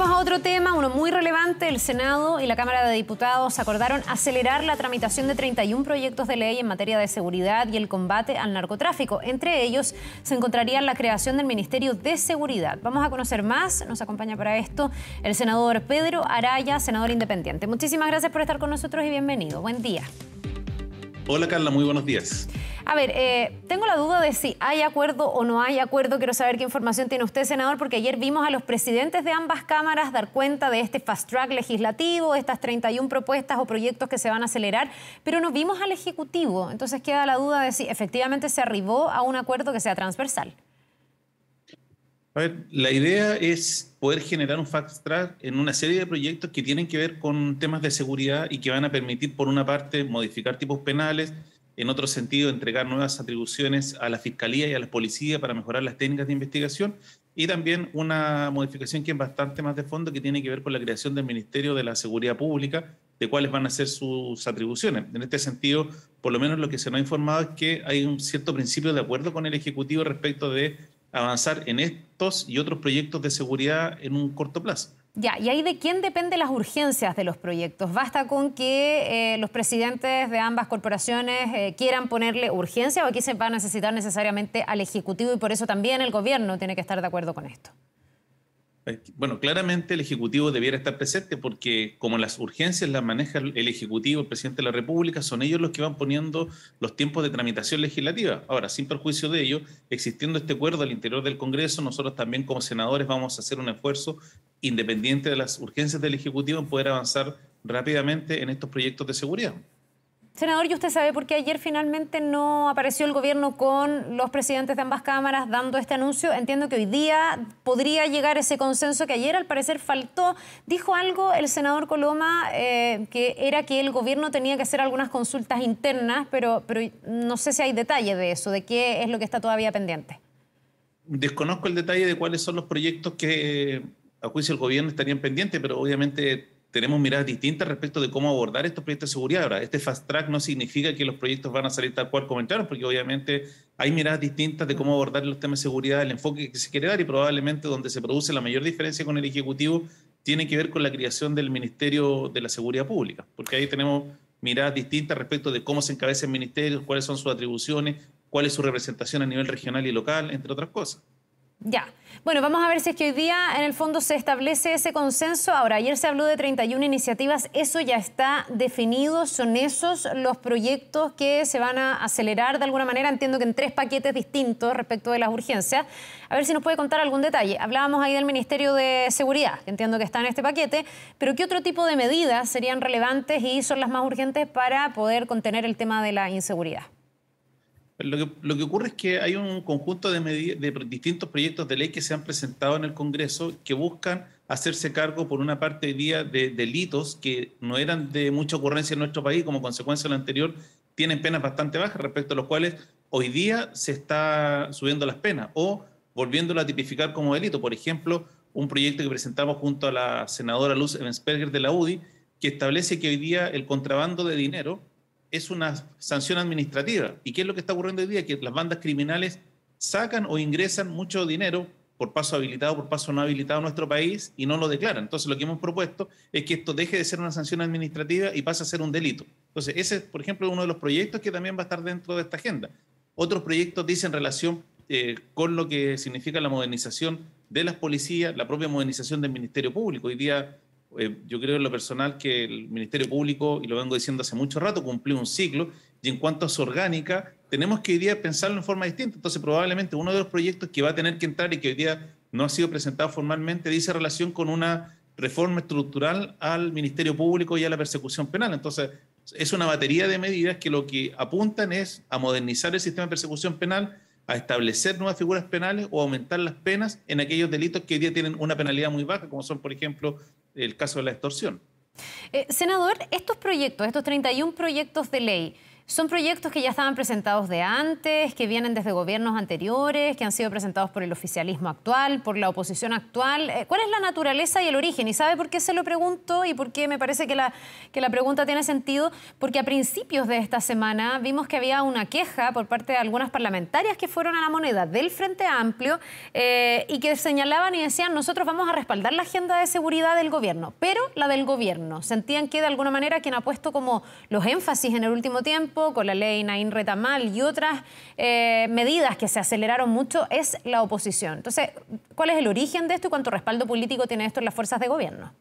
Vamos a otro tema, uno muy relevante. El Senado y la Cámara de Diputados acordaron acelerar la tramitación de 31 proyectos de ley en materia de seguridad y el combate al narcotráfico. Entre ellos se encontraría la creación del Ministerio de Seguridad. Vamos a conocer más. Nos acompaña para esto el senador Pedro Araya, senador independiente. Muchísimas gracias por estar con nosotros y bienvenido. Buen día. Hola Carla, muy buenos días. A ver, eh, tengo la duda de si hay acuerdo o no hay acuerdo. Quiero saber qué información tiene usted, senador, porque ayer vimos a los presidentes de ambas cámaras dar cuenta de este fast track legislativo, estas 31 propuestas o proyectos que se van a acelerar, pero no vimos al Ejecutivo. Entonces queda la duda de si efectivamente se arribó a un acuerdo que sea transversal la idea es poder generar un fast track en una serie de proyectos que tienen que ver con temas de seguridad y que van a permitir, por una parte, modificar tipos penales, en otro sentido, entregar nuevas atribuciones a la fiscalía y a la policía para mejorar las técnicas de investigación, y también una modificación que es bastante más de fondo, que tiene que ver con la creación del Ministerio de la Seguridad Pública, de cuáles van a ser sus atribuciones. En este sentido, por lo menos lo que se nos ha informado es que hay un cierto principio de acuerdo con el Ejecutivo respecto de avanzar en estos y otros proyectos de seguridad en un corto plazo. Ya, ¿y ahí de quién dependen las urgencias de los proyectos? ¿Basta con que eh, los presidentes de ambas corporaciones eh, quieran ponerle urgencia o aquí se va a necesitar necesariamente al Ejecutivo y por eso también el gobierno tiene que estar de acuerdo con esto? bueno, claramente el Ejecutivo debiera estar presente porque como las urgencias las maneja el Ejecutivo, el presidente de la República, son ellos los que van poniendo los tiempos de tramitación legislativa. Ahora, sin perjuicio de ello, existiendo este acuerdo al interior del Congreso, nosotros también como senadores vamos a hacer un esfuerzo independiente de las urgencias del Ejecutivo en poder avanzar rápidamente en estos proyectos de seguridad. Senador, ¿y usted sabe por qué ayer finalmente no apareció el gobierno con los presidentes de ambas cámaras dando este anuncio? Entiendo que hoy día podría llegar ese consenso que ayer al parecer faltó. Dijo algo el senador Coloma eh, que era que el gobierno tenía que hacer algunas consultas internas, pero, pero no sé si hay detalle de eso, de qué es lo que está todavía pendiente. Desconozco el detalle de cuáles son los proyectos que a juicio del gobierno estarían pendientes, pero obviamente tenemos miradas distintas respecto de cómo abordar estos proyectos de seguridad. Ahora, este fast track no significa que los proyectos van a salir tal cual como entraron, porque obviamente hay miradas distintas de cómo abordar los temas de seguridad, el enfoque que se quiere dar y probablemente donde se produce la mayor diferencia con el Ejecutivo tiene que ver con la creación del Ministerio de la Seguridad Pública, porque ahí tenemos miradas distintas respecto de cómo se encabeza el ministerio, cuáles son sus atribuciones, cuál es su representación a nivel regional y local, entre otras cosas. Ya. Bueno, vamos a ver si es que hoy día en el fondo se establece ese consenso. Ahora, ayer se habló de 31 iniciativas, eso ya está definido, son esos los proyectos que se van a acelerar de alguna manera, entiendo que en tres paquetes distintos respecto de las urgencias. A ver si nos puede contar algún detalle. Hablábamos ahí del Ministerio de Seguridad, que entiendo que está en este paquete, pero ¿qué otro tipo de medidas serían relevantes y son las más urgentes para poder contener el tema de la inseguridad? Lo que, ocurre es que hay un conjunto de, distintos proyectos de ley que se han presentado en el Congreso que buscan hacerse cargo, por una parte, hoy día de delitos que no eran de mucha ocurrencia en nuestro país, como consecuencia de lo anterior, tienen penas bastante bajas, respecto a los cuales hoy día se está subiendo las penas o volviéndolo a tipificar como delito. Por ejemplo, un proyecto que presentamos junto a la senadora Luz Evansperger de la UDI, que establece que hoy día el contrabando de dinero es una sanción administrativa. ¿Y qué es lo que está ocurriendo hoy día? Que las bandas criminales sacan o ingresan mucho dinero por paso habilitado, por paso no habilitado a nuestro país y no lo declaran. Entonces lo que hemos propuesto es que esto deje de ser una sanción administrativa y pase a ser un delito. Entonces ese, por ejemplo, es uno de los proyectos que también va a estar dentro de esta agenda. Otros proyectos dicen relación eh, con lo que significa la modernización de las policías, la propia modernización del Ministerio Público. Hoy día eh, yo creo en lo personal que el Ministerio Público, y lo vengo diciendo hace mucho rato, cumplió un ciclo, y en cuanto a su orgánica, tenemos que hoy día pensarlo en forma distinta. Entonces, probablemente uno de los proyectos que va a tener que entrar y que hoy día no ha sido presentado formalmente dice relación con una reforma estructural al Ministerio Público y a la persecución penal. Entonces, es una batería de medidas que lo que apuntan es a modernizar el sistema de persecución penal, a establecer nuevas figuras penales o aumentar las penas en aquellos delitos que hoy día tienen una penalidad muy baja, como son, por ejemplo, el caso de la extorsión. Eh, senador, estos proyectos, estos 31 proyectos de ley, son proyectos que ya estaban presentados de antes, que vienen desde gobiernos anteriores, que han sido presentados por el oficialismo actual, por la oposición actual. Eh, ¿Cuál es la naturaleza y el origen? ¿Y sabe por qué se lo pregunto y por qué me parece que la, que la pregunta tiene sentido? Porque a principios de esta semana vimos que había una queja por parte de algunas parlamentarias que fueron a la moneda del Frente Amplio eh, y que señalaban y decían, nosotros vamos a respaldar la agenda de seguridad del gobierno, pero la del gobierno. Sentían que de alguna manera quien ha puesto como los énfasis en el último tiempo, con la ley Naín Retamal y otras eh, medidas que se aceleraron mucho, es la oposición. Entonces, ¿cuál es el origen de esto y cuánto respaldo político tiene esto en las fuerzas de gobierno?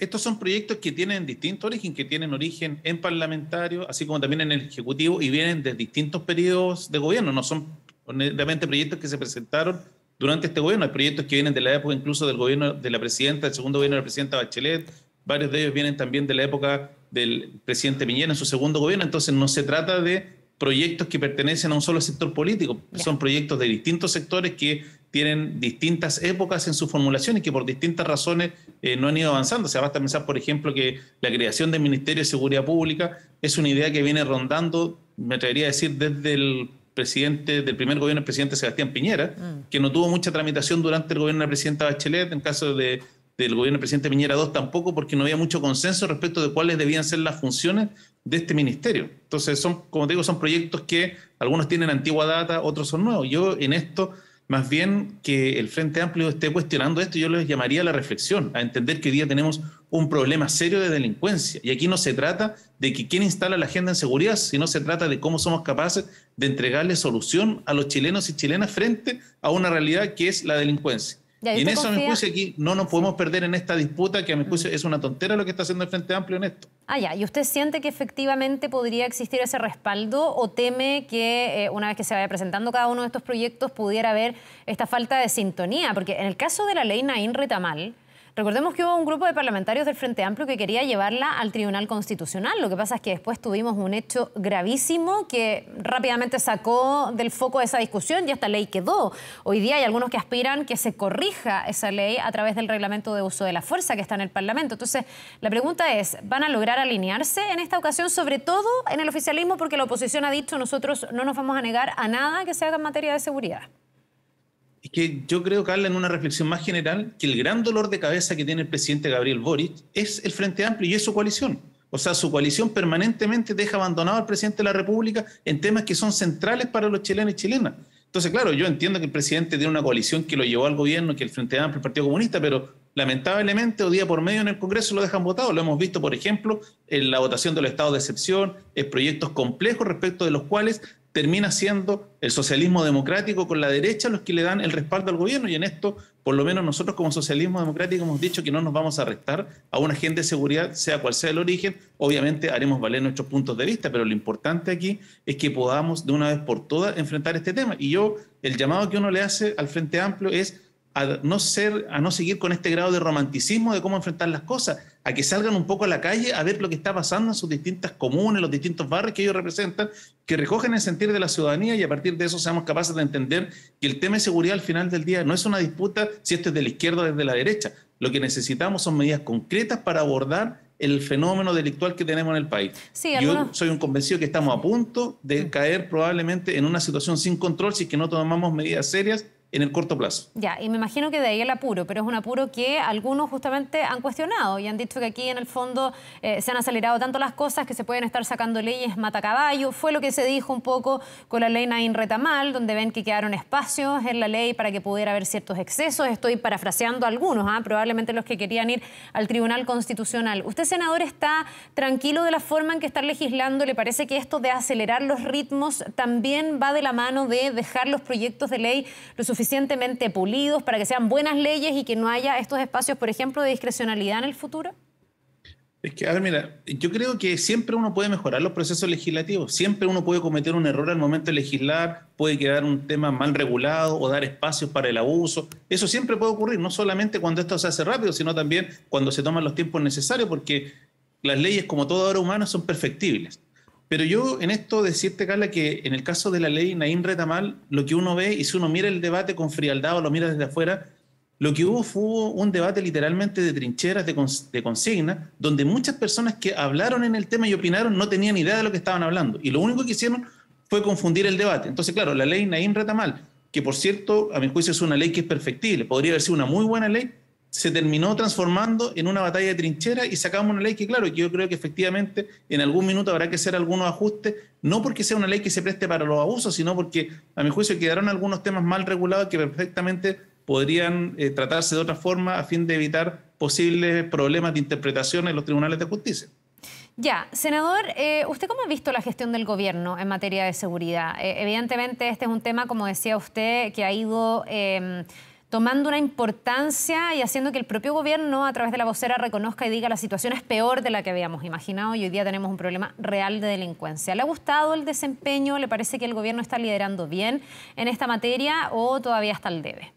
estos son proyectos que tienen distinto origen, que tienen origen en parlamentario, así como también en el Ejecutivo, y vienen de distintos periodos de gobierno. No son realmente proyectos que se presentaron durante este gobierno. Hay proyectos que vienen de la época incluso del gobierno de la presidenta, del segundo gobierno de la presidenta Bachelet, varios de ellos vienen también de la época del presidente Piñera en su segundo gobierno, entonces no se trata de proyectos que pertenecen a un solo sector político, son proyectos de distintos sectores que tienen distintas épocas en su formulación y que por distintas razones eh, no han ido avanzando. O sea, basta pensar, por ejemplo, que la creación del Ministerio de Seguridad Pública es una idea que viene rondando, me atrevería a decir, desde el presidente del primer gobierno, del presidente Sebastián Piñera, mm. que no tuvo mucha tramitación durante el gobierno de la presidenta Bachelet, en caso de del gobierno del presidente Piñera II tampoco, porque no había mucho consenso respecto de cuáles debían ser las funciones de este ministerio. Entonces, son, como digo, son proyectos que algunos tienen antigua data, otros son nuevos. Yo en esto, más bien que el Frente Amplio esté cuestionando esto, yo les llamaría a la reflexión, a entender que hoy día tenemos un problema serio de delincuencia. Y aquí no se trata de que quién instala la agenda en seguridad, sino se trata de cómo somos capaces de entregarle solución a los chilenos y chilenas frente a una realidad que es la delincuencia y en eso, me puse aquí no nos podemos perder en esta disputa que a mi juicio es una tontera lo que está haciendo el Frente Amplio en esto. Ah, ya. ¿Y usted siente que efectivamente podría existir ese respaldo o teme que eh, una vez que se vaya presentando cada uno de estos proyectos pudiera haber esta falta de sintonía? Porque en el caso de la ley Naín Retamal, Recordemos que hubo un grupo de parlamentarios del Frente Amplio que quería llevarla al Tribunal Constitucional. Lo que pasa es que después tuvimos un hecho gravísimo que rápidamente sacó del foco esa discusión y esta ley quedó. Hoy día hay algunos que aspiran que se corrija esa ley a través del reglamento de uso de la fuerza que está en el Parlamento. Entonces, la pregunta es, ¿van a lograr alinearse en esta ocasión, sobre todo en el oficialismo? Porque la oposición ha dicho, nosotros no nos vamos a negar a nada que se haga en materia de seguridad es que yo creo, Carla, en una reflexión más general, que el gran dolor de cabeza que tiene el presidente Gabriel Boric es el Frente Amplio y es su coalición. O sea, su coalición permanentemente deja abandonado al presidente de la República en temas que son centrales para los chilenos y chilenas. Entonces, claro, yo entiendo que el presidente tiene una coalición que lo llevó al gobierno, que el Frente Amplio, el Partido Comunista, pero lamentablemente o día por medio en el Congreso lo dejan votado. Lo hemos visto, por ejemplo, en la votación del Estado de excepción, en proyectos complejos respecto de los cuales termina siendo el socialismo democrático con la derecha los que le dan el respaldo al gobierno y en esto, por lo menos nosotros como socialismo democrático hemos dicho que no nos vamos a restar a un agente de seguridad, sea cual sea el origen, obviamente haremos valer nuestros puntos de vista, pero lo importante aquí es que podamos de una vez por todas enfrentar este tema. Y yo, el llamado que uno le hace al Frente Amplio es a no, ser, a no seguir con este grado de romanticismo de cómo enfrentar las cosas, a que salgan un poco a la calle a ver lo que está pasando en sus distintas comunas, los distintos barrios que ellos representan, que recogen el sentir de la ciudadanía y a partir de eso seamos capaces de entender que el tema de seguridad al final del día no es una disputa si esto es de la izquierda o desde la derecha. Lo que necesitamos son medidas concretas para abordar el fenómeno delictual que tenemos en el país. Yo soy un convencido que estamos a punto de caer probablemente en una situación sin control si es que no tomamos medidas serias en el corto plazo. Ya, y me imagino que de ahí el apuro, pero es un apuro que algunos justamente han cuestionado y han dicho que aquí en el fondo eh, se han acelerado tanto las cosas que se pueden estar sacando leyes matacaballo. Fue lo que se dijo un poco con la ley Nain Retamal, donde ven que quedaron espacios en la ley para que pudiera haber ciertos excesos. Estoy parafraseando algunos, ¿ah? probablemente los que querían ir al Tribunal Constitucional. ¿Usted, senador, está tranquilo de la forma en que está legislando? ¿Le parece que esto de acelerar los ritmos también va de la mano de dejar los proyectos de ley los suficientemente pulidos para que sean buenas leyes y que no haya estos espacios, por ejemplo, de discrecionalidad en el futuro? Es que, a ver, mira, yo creo que siempre uno puede mejorar los procesos legislativos, siempre uno puede cometer un error al momento de legislar, puede quedar un tema mal regulado o dar espacios para el abuso. Eso siempre puede ocurrir, no solamente cuando esto se hace rápido, sino también cuando se toman los tiempos necesarios, porque las leyes, como todo obra humana, son perfectibles. Pero yo en esto decirte, Carla, que en el caso de la ley Naim Retamal, lo que uno ve, y si uno mira el debate con frialdad o lo mira desde afuera, lo que hubo fue un debate literalmente de trincheras, de, consigna consignas, donde muchas personas que hablaron en el tema y opinaron no tenían idea de lo que estaban hablando. Y lo único que hicieron fue confundir el debate. Entonces, claro, la ley Naim Retamal, que por cierto, a mi juicio es una ley que es perfectible, podría haber sido una muy buena ley, se terminó transformando en una batalla de trinchera y sacamos una ley que, claro, yo creo que efectivamente en algún minuto habrá que hacer algunos ajustes, no porque sea una ley que se preste para los abusos, sino porque a mi juicio quedaron algunos temas mal regulados que perfectamente podrían eh, tratarse de otra forma a fin de evitar posibles problemas de interpretación en los tribunales de justicia. Ya, senador, eh, ¿usted cómo ha visto la gestión del gobierno en materia de seguridad? Eh, evidentemente este es un tema, como decía usted, que ha ido em, tomando una importancia y haciendo que el propio gobierno, a través de la vocera, reconozca y diga la situación es peor de la que habíamos imaginado y hoy día tenemos un problema real de delincuencia. ¿Le ha gustado el desempeño? ¿Le parece que el gobierno está liderando bien en esta materia o todavía está al debe?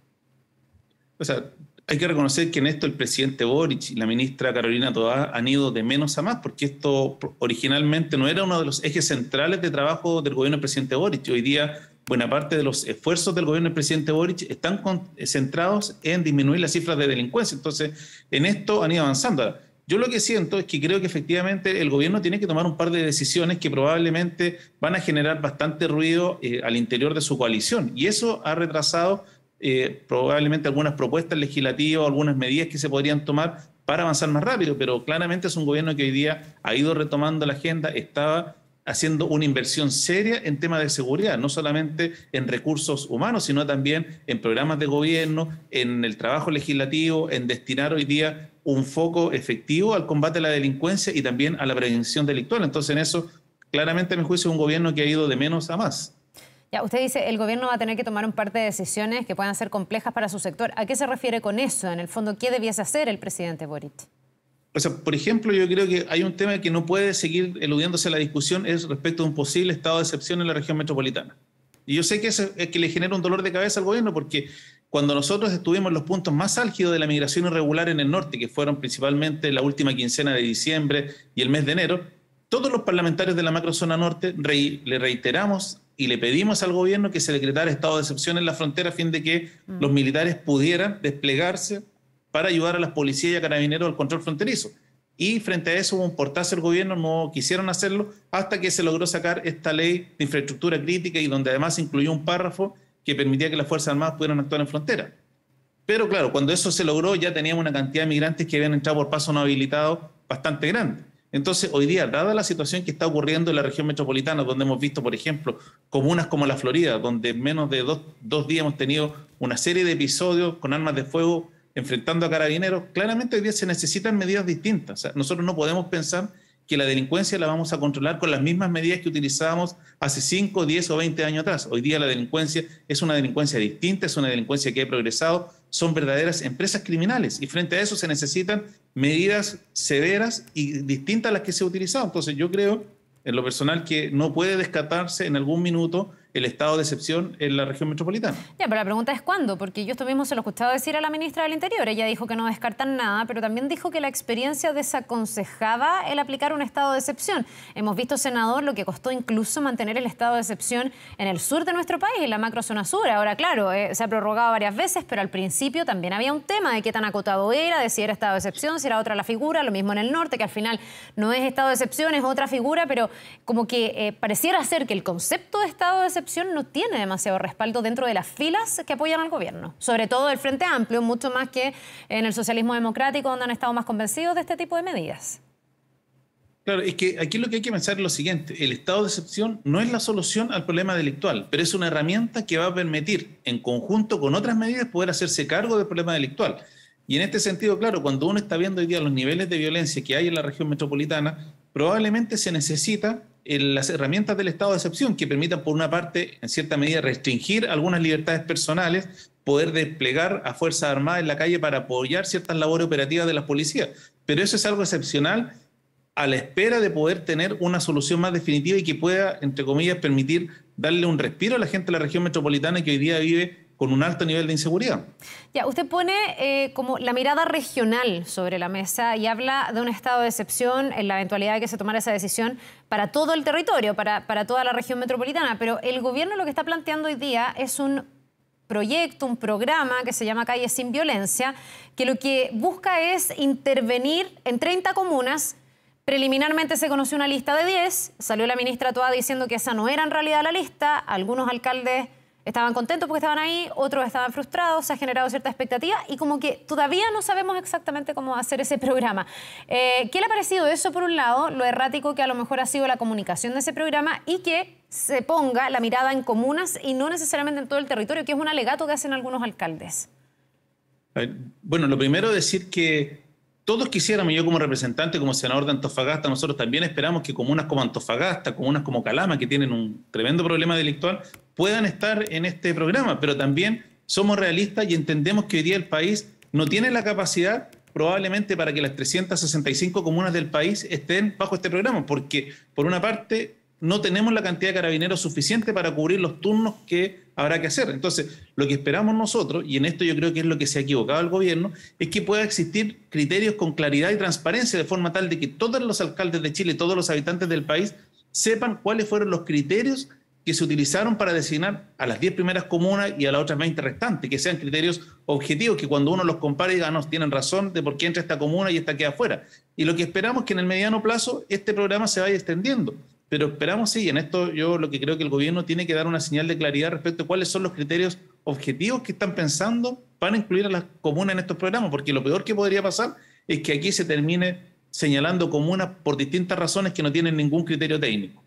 O sea, hay que reconocer que en esto el presidente Boric y la ministra Carolina Todá han ido de menos a más, porque esto originalmente no era uno de los ejes centrales de trabajo del gobierno del presidente Boric. Hoy día buena parte de los esfuerzos del gobierno del presidente Boric están eh, centrados en disminuir las cifras de delincuencia. Entonces, en esto han ido avanzando. Yo lo que siento es que creo que efectivamente el gobierno tiene que tomar un par de decisiones que probablemente van a generar bastante ruido eh, al interior de su coalición. Y eso ha retrasado eh, probablemente algunas propuestas legislativas, algunas medidas que se podrían tomar para avanzar más rápido. Pero claramente es un gobierno que hoy día ha ido retomando la agenda, estaba haciendo una inversión seria en temas de seguridad, no solamente en recursos humanos, sino también en programas de gobierno, en el trabajo legislativo, en destinar hoy día un foco efectivo al combate a la delincuencia y también a la prevención delictual. Entonces, en eso, claramente, en me juicio, es un gobierno que ha ido de menos a más. Ya, usted dice, el gobierno va a tener que tomar un par de decisiones que puedan ser complejas para su sector. ¿A qué se refiere con eso? En el fondo, ¿qué debiese hacer el presidente Boric? o sea, por ejemplo, yo creo que hay un tema que no puede seguir eludiéndose a la discusión, es respecto a un posible estado de excepción en la región metropolitana. Y yo sé que es que le genera un dolor de cabeza al gobierno porque cuando nosotros estuvimos en los puntos más álgidos de la migración irregular en el norte, que fueron principalmente la última quincena de diciembre y el mes de enero, todos los parlamentarios de la macrozona norte le reiteramos y le pedimos al gobierno que se decretara estado de excepción en la frontera a fin de que mm. los militares pudieran desplegarse para ayudar a las policías y a carabineros al control fronterizo. Y frente a eso hubo un portazo del gobierno, no quisieron hacerlo hasta que se logró sacar esta ley de infraestructura crítica y donde además incluyó un párrafo que permitía que las Fuerzas Armadas pudieran actuar en frontera. Pero claro, cuando eso se logró ya teníamos una cantidad de migrantes que habían entrado por paso no habilitado bastante grande. Entonces, hoy día, dada la situación que está ocurriendo en la región metropolitana, donde hemos visto, por ejemplo, comunas como la Florida, donde en menos de dos, dos días hemos tenido una serie de episodios con armas de fuego enfrentando a carabineros, claramente hoy día se necesitan medidas distintas. nosotros no podemos pensar que la delincuencia la vamos a controlar con las mismas medidas que utilizábamos hace 5, 10 o 20 años atrás. Hoy día la delincuencia es una delincuencia distinta, es una delincuencia que ha progresado, son verdaderas empresas criminales y frente a eso se necesitan medidas severas y distintas a las que se ha utilizado. Entonces yo creo, en lo personal, que no puede descatarse en algún minuto el estado de excepción en la región metropolitana. Ya, pero la pregunta es cuándo, porque yo esto mismo se lo he escuchado decir a la ministra del Interior. Ella dijo que no descartan nada, pero también dijo que la experiencia desaconsejaba el aplicar un estado de excepción. Hemos visto, senador, lo que costó incluso mantener el estado de excepción en el sur de nuestro país, en la macrozona sur. Ahora, claro, eh, se ha prorrogado varias veces, pero al principio también había un tema de qué tan acotado era, de si era estado de excepción, si era otra la figura, lo mismo en el norte, que al final no es estado de excepción, es otra figura, pero como que eh, pareciera ser que el concepto de estado de excepción no tiene demasiado respaldo dentro de las filas que apoyan al gobierno, sobre todo el Frente Amplio, mucho más que en el socialismo democrático, donde han estado más convencidos de este tipo de medidas. Claro, es que aquí lo que hay que pensar es lo siguiente, el estado de excepción no es la solución al problema delictual, pero es una herramienta que va a permitir, en conjunto con otras medidas, poder hacerse cargo del problema delictual. Y en este sentido, claro, cuando uno está viendo hoy día los niveles de violencia que hay en la región metropolitana, probablemente se necesita las herramientas del estado de excepción que permitan, por una parte, en cierta medida, restringir algunas libertades personales, poder desplegar a Fuerzas Armadas en la calle para apoyar ciertas labores operativas de las policías. Pero eso es algo excepcional a la espera de poder tener una solución más definitiva y que pueda, entre comillas, permitir darle un respiro a la gente de la región metropolitana que hoy día vive con un alto nivel de inseguridad. Ya, usted pone eh, como la mirada regional sobre la mesa y habla de un estado de excepción en la eventualidad de que se tomara esa decisión para todo el territorio, para, para toda la región metropolitana, pero el gobierno lo que está planteando hoy día es un proyecto, un programa que se llama Calle Sin Violencia, que lo que busca es intervenir en 30 comunas. Preliminarmente se conoció una lista de 10, salió la ministra toda diciendo que esa no era en realidad la lista, algunos alcaldes Estaban contentos porque estaban ahí, otros estaban frustrados, se ha generado cierta expectativa y como que todavía no sabemos exactamente cómo hacer ese programa. Eh, ¿Qué le ha parecido eso por un lado, lo errático que a lo mejor ha sido la comunicación de ese programa y que se ponga la mirada en comunas y no necesariamente en todo el territorio, que es un alegato que hacen algunos alcaldes? Bueno, lo primero decir que todos quisiéramos, yo como representante, como senador de Antofagasta, nosotros también esperamos que comunas como Antofagasta, comunas como Calama, que tienen un tremendo problema delictual, puedan estar en este programa, pero también somos realistas y entendemos que hoy día el país no tiene la capacidad probablemente para que las 365 comunas del país estén bajo este programa, porque por una parte no tenemos la cantidad de carabineros suficiente para cubrir los turnos que habrá que hacer. Entonces, lo que esperamos nosotros, y en esto yo creo que es lo que se ha equivocado el gobierno, es que pueda existir criterios con claridad y transparencia, de forma tal de que todos los alcaldes de Chile, todos los habitantes del país, sepan cuáles fueron los criterios que se utilizaron para designar a las 10 primeras comunas y a las otras 20 restantes, que sean criterios objetivos, que cuando uno los compare diga, ah, no, tienen razón de por qué entra esta comuna y esta queda afuera. Y lo que esperamos es que en el mediano plazo este programa se vaya extendiendo. Pero esperamos, sí, en esto yo lo que creo que el gobierno tiene que dar una señal de claridad respecto a cuáles son los criterios objetivos que están pensando para incluir a las comunas en estos programas, porque lo peor que podría pasar es que aquí se termine señalando comunas por distintas razones que no tienen ningún criterio técnico.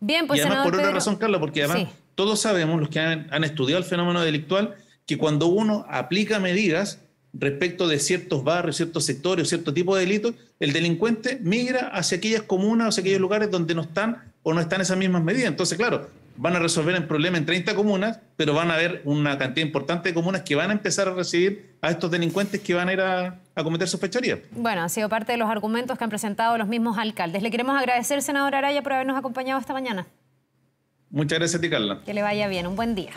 Bien, pues y además por otra razón, Carla, porque además todos sabemos, los que han, estudiado el fenómeno delictual, que cuando uno aplica medidas respecto de ciertos barrios, ciertos sectores, cierto tipo de delitos, el delincuente migra hacia aquellas comunas, hacia aquellos mm. lugares donde no están o no están esas mismas medidas. Entonces, claro, van a resolver el problema en 30 comunas, pero van a haber una cantidad importante de comunas que van a empezar a recibir a estos delincuentes que van a ir a, cometer sus Bueno, ha sido parte de los argumentos que han presentado los mismos alcaldes. Le queremos agradecer, senador Araya, por habernos acompañado esta mañana. Muchas gracias a ti, Carla. Que le vaya bien. Un buen día.